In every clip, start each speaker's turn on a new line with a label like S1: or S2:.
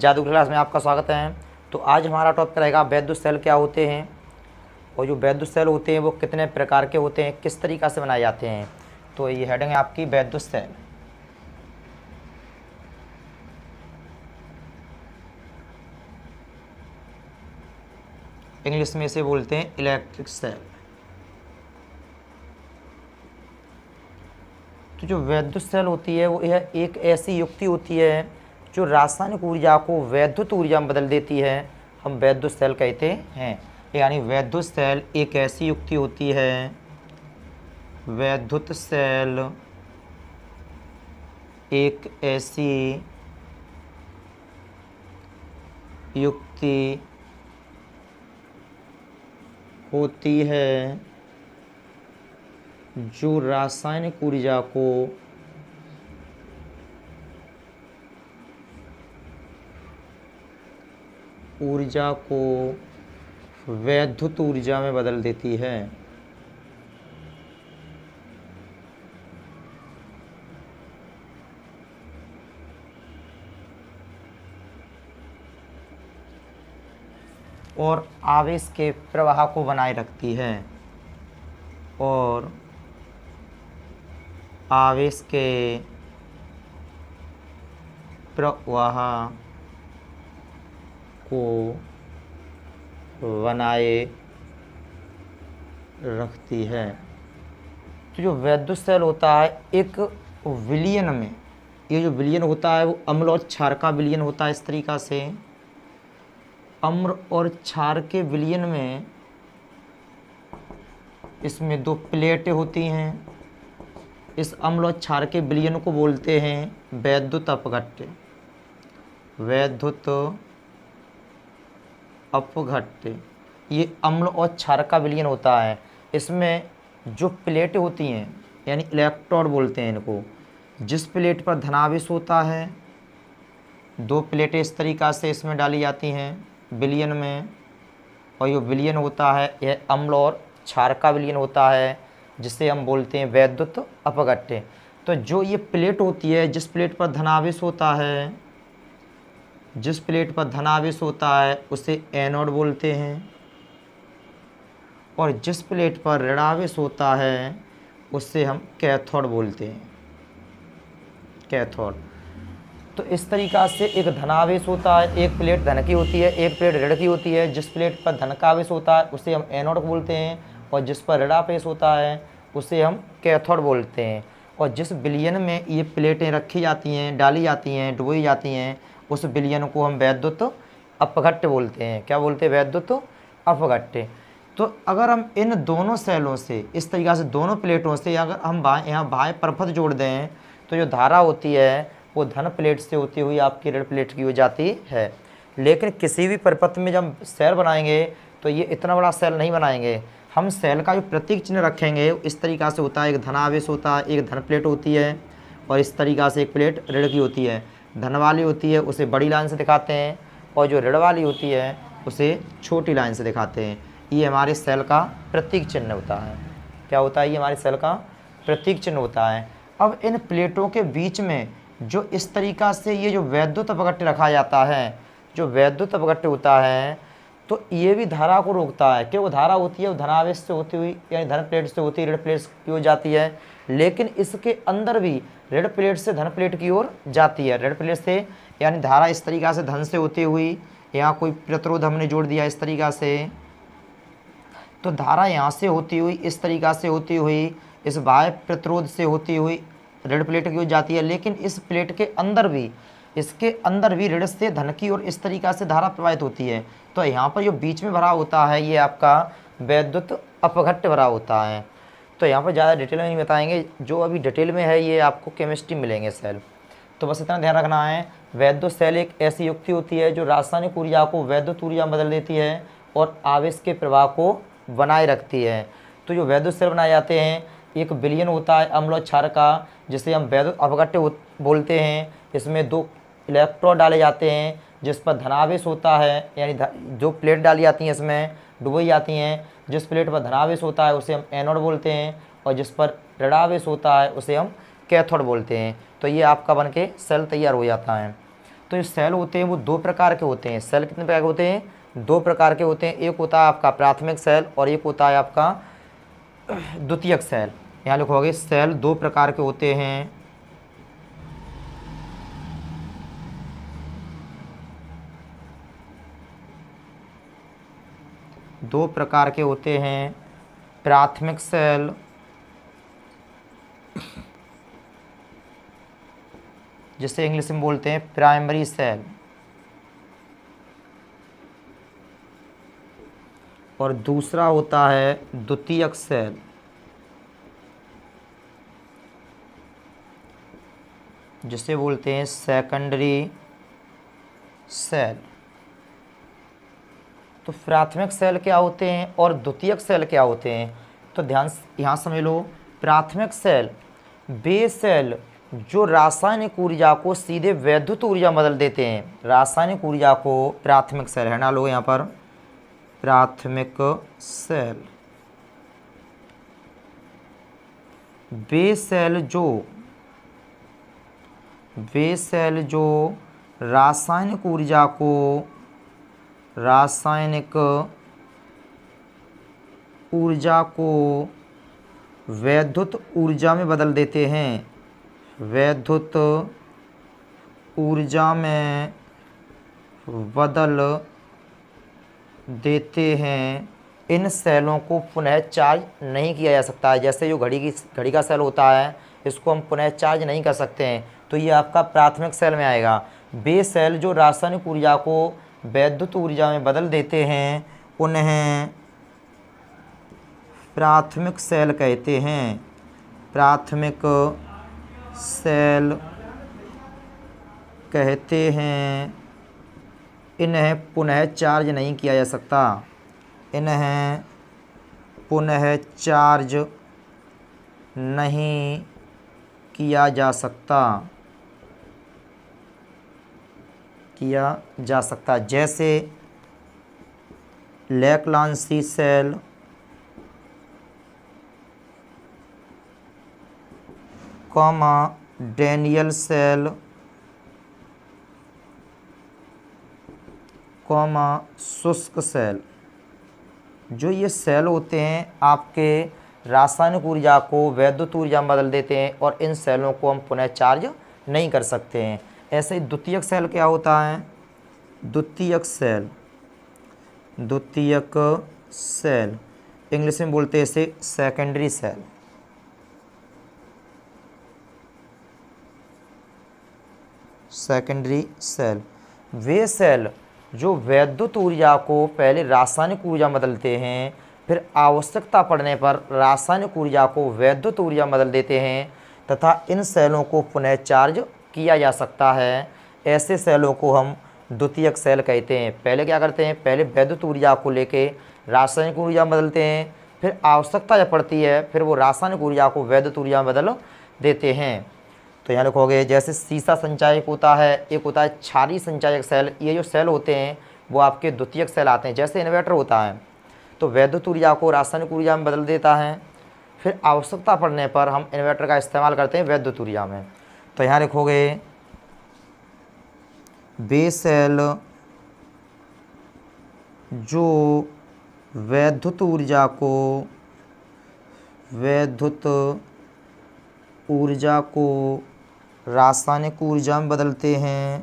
S1: जादू क्लास में आपका स्वागत है तो आज हमारा टॉपिक रहेगा वैद्य सेल क्या होते हैं और जो वैद्य सेल होते हैं वो कितने प्रकार के होते हैं किस तरीका से बनाए जाते हैं तो ये हेडिंग है आपकी वैद्य सेल इंग्लिश में इसे बोलते हैं इलेक्ट्रिक सेल तो जो वैद्य सेल होती है वो यह एक ऐसी युक्ति होती है जो रासायनिक ऊर्जा को वैद्युत ऊर्जा में बदल देती है हम वैद्युत सेल कहते हैं यानी वैद्युत सेल एक ऐसी युक्ति होती है वैद्युत सेल एक ऐसी युक्ति होती है जो रासायनिक ऊर्जा को ऊर्जा को वैद्युत ऊर्जा में बदल देती है और आवेश के प्रवाह को बनाए रखती है और आवेश के प्रवाह को बनाए रखती है तो जो सेल होता है एक विलियन में ये जो विलियन होता है वो अम्ल और क्षार का विलियन होता है इस तरीका से अम्ल और क्षार के विलियन में इसमें दो प्लेटें होती हैं इस अम्ल और क्षार के विलियन को बोलते हैं वैद्युत अपघट्य वैद्युत अपघट्य ये अम्ल और क्षार का विलयन होता है इसमें जो प्लेटें होती हैं यानी इलेक्ट्रॉड बोलते हैं इनको जिस प्लेट पर धनावेश होता है दो प्लेटें इस तरीक़ा से इसमें डाली जाती हैं विलियन में और ये विलियन होता है यह अम्ल और क्षार का विलियन होता है जिसे हम बोलते हैं वैद्युत अपघट्य तो जो ये प्लेट होती है जिस प्लेट पर धनावेश होता है जिस प्लेट पर धनावेश होता है उसे एनोड बोलते हैं और जिस प्लेट पर ऋणावेश होता है उससे हम कैथोड बोलते हैं कैथोड तो इस तरीका से एक धनावेश होता है एक प्लेट धन की होती है एक प्लेट ऋण की होती है जिस प्लेट पर धन का आवेश होता है उसे हम एनोड बोलते हैं और जिस पर ऋणावेश होता है उसे हम कैथोड बोलते हैं और जिस बिलियन में ये प्लेटें रखी जाती हैं डाली जाती हैं डुबोई जाती हैं उस बिलियन को हम वैद्युत अपघट्ट बोलते हैं क्या बोलते हैं वैद्युत अपघट्ट तो अगर हम इन दोनों सेलों से इस तरीक़ा से दोनों प्लेटों से अगर हम बाएँ यहाँ बाएँ परफत जोड़ दें तो जो धारा होती है वो धन प्लेट से होती हुई आपकी ऋण प्लेट की हो जाती है लेकिन किसी भी परपथ में जब सेल बनाएंगे तो ये इतना बड़ा सेल नहीं बनाएंगे हम सेल का जो प्रतीक चिन्ह रखेंगे इस तरीका से होता है एक धनावेश होता है एक धन प्लेट होती है और इस तरीका से एक प्लेट ऋण की होती है धन वाली होती है उसे बड़ी लाइन से दिखाते हैं और जो ऋण वाली होती है उसे छोटी लाइन से दिखाते हैं ये हमारे सेल का प्रतीक चिन्ह होता है क्या होता है ये हमारे सेल का प्रतीक चिन्ह होता है अब इन प्लेटों के बीच में जो इस तरीका से ये जो वैद्युत अपगट्य रखा जाता है जो वैद्युत अपगट्य होता है तो ये भी धारा को रोकता है क्योंकि धारा होती है वो धनावेश से होती हुई यानी धन प्लेट से होती है रेड प्लेट की ओर जाती है लेकिन इसके अंदर भी रेड प्लेट से धन प्लेट की ओर जाती है रेड प्लेट से यानी धारा इस तरीका से धन से होती हुई यहाँ कोई प्रतिरोध हमने जोड़ दिया इस तरीका से तो धारा यहाँ से होती हुई इस तरीका से होती हुई इस बाह्य प्रतिरोध से होती हुई रेड प्लेट की ओर जाती है लेकिन इस प्लेट के अंदर भी इसके अंदर भी ऋण से धन की और इस तरीका से धारा प्रवाहित होती है तो यहाँ पर जो बीच में भरा होता है ये आपका वैद्युत अपघट्ट भरा होता है तो यहाँ पर ज़्यादा डिटेल में नहीं बताएंगे जो अभी डिटेल में है ये आपको केमिस्ट्री मिलेंगे सेल तो बस इतना ध्यान रखना है वैद्युत सेल एक ऐसी युक्ति होती है जो रासायनिक ऊर्जा को वैद्युत ऊर्जा बदल देती है और आवेश के प्रवाह को बनाए रखती है तो जो वैद्युत सेल बनाए जाते हैं एक बिलियन होता है अम्ल क्षार का जिसे हम वैद्युत अपघट्ट बोलते हैं इसमें दो इलेक्ट्रोड डाले जाते हैं जिस पर धनावेश होता है यानी जो प्लेट डाली जाती हैं इसमें डुबोई जाती हैं जिस प्लेट पर धनावेश होता है उसे हम एनोड बोलते हैं और जिस पर ऋणावेश होता है उसे हम कैथोड बोलते हैं तो ये आपका बन के सेल तैयार हो जाता है तो ये सेल होते हैं वो दो प्रकार के होते हैं सेल कितने प्रकार के होते हैं दो प्रकार के होते हैं एक होता है आपका प्राथमिक सेल और एक होता है आपका द्वितीयक सेल यहाँ लिखोगे सेल दो प्रकार के होते हैं दो प्रकार के होते हैं प्राथमिक सेल जिसे इंग्लिश में बोलते हैं प्राइमरी सेल और दूसरा होता है द्वितीयक सेल जिसे बोलते हैं सेकेंडरी सेल तो प्राथमिक सेल क्या होते हैं और द्वितीयक सेल क्या होते हैं तो ध्यान यहाँ समझ लो प्राथमिक सेल बे सेल जो रासायनिक ऊर्जा को सीधे वैद्युत ऊर्जा बदल देते हैं रासायनिक ऊर्जा को प्राथमिक सेल है ना लो यहाँ पर प्राथमिक सेल बे सेल जो बे सेल जो रासायनिक ऊर्जा को रासायनिक ऊर्जा को वैद्युत ऊर्जा में बदल देते हैं वैद्युत ऊर्जा में बदल देते हैं इन सेलों को पुनः चार्ज नहीं किया जा सकता है जैसे जो घड़ी की घड़ी का सेल होता है इसको हम पुनः चार्ज नहीं कर सकते हैं तो ये आपका प्राथमिक सेल में आएगा बे सेल जो रासायनिक ऊर्जा को वैद्युत ऊर्जा में बदल देते हैं उन्हें प्राथमिक सेल कहते हैं प्राथमिक सेल कहते हैं इन्हें पुनः चार्ज नहीं किया जा सकता इन्हें पुनः चार्ज नहीं किया जा सकता किया जा सकता है जैसे Leclanche cell comma Daniell cell comma शुष्क सेल जो ये सेल होते हैं आपके रासायनिक ऊर्जा को वैद्युत ऊर्जा में बदल देते हैं और इन सेलों को हम पुनः चार्ज नहीं कर सकते हैं ऐसे ही द्वितीयक सेल क्या होता है द्वितीयक सेल द्वितीयक सेल इंग्लिश में बोलते हैं इसे सेकेंडरी सेल सेकेंडरी सेल वे सेल जो वैद्युत ऊर्जा को पहले रासायनिक ऊर्जा बदलते हैं फिर आवश्यकता पड़ने पर रासायनिक ऊर्जा को वैद्युत ऊर्जा बदल देते हैं तथा इन सेलों को पुनः चार्ज किया जा सकता है ऐसे सेलों को हम द्वितीयक सेल कहते हैं पहले क्या करते हैं पहले वैद्युत ऊर्जा को लेके रासायनिक ऊर्जा बदलते हैं फिर आवश्यकता जब पड़ती है फिर वो रासायनिक ऊर्जा को वैद्युत ऊर्जा में बदल देते हैं तो यहाँ लिखोगे जैसे सीसा संचायक होता है एक होता है छारी संचायक सेल ये जो सेल होते हैं वो आपके द्वितीयक सेल आते हैं जैसे इन्वर्टर होता है तो वैद्युत ऊर्जा को रासायनिक ऊर्जा में बदल देता है फिर आवश्यकता पड़ने पर हम इन्वर्टर का इस्तेमाल करते हैं वैद्युत ऊर्जा में तो यहाँ लिखोगे बेसेल जो वैद्युत ऊर्जा को वैद्युत ऊर्जा को रासायनिक ऊर्जा में बदलते हैं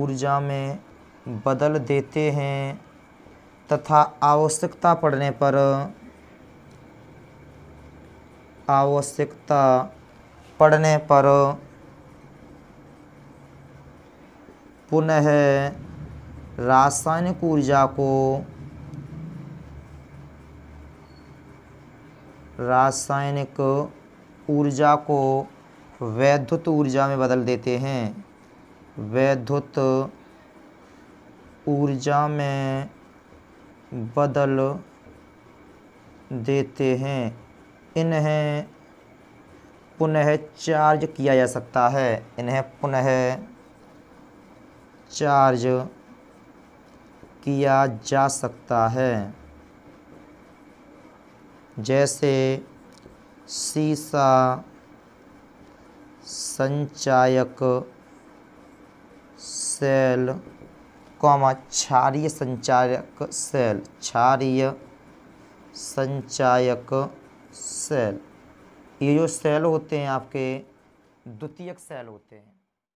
S1: ऊर्जा में बदल देते हैं तथा आवश्यकता पड़ने पर आवश्यकता पड़ने पर पुनः रासायनिक ऊर्जा को रासायनिक ऊर्जा को वैद्युत ऊर्जा में बदल देते हैं वैद्युत ऊर्जा में बदल देते हैं इन्हें पुनः चार्ज किया जा सकता है इन्हें पुनः चार्ज किया जा सकता है जैसे सीसा संचायक सेल कॉमा क्षारिय संचायक सेल क्षारीय संचायक सेल ये जो सेल होते हैं आपके द्वितीयक सेल होते हैं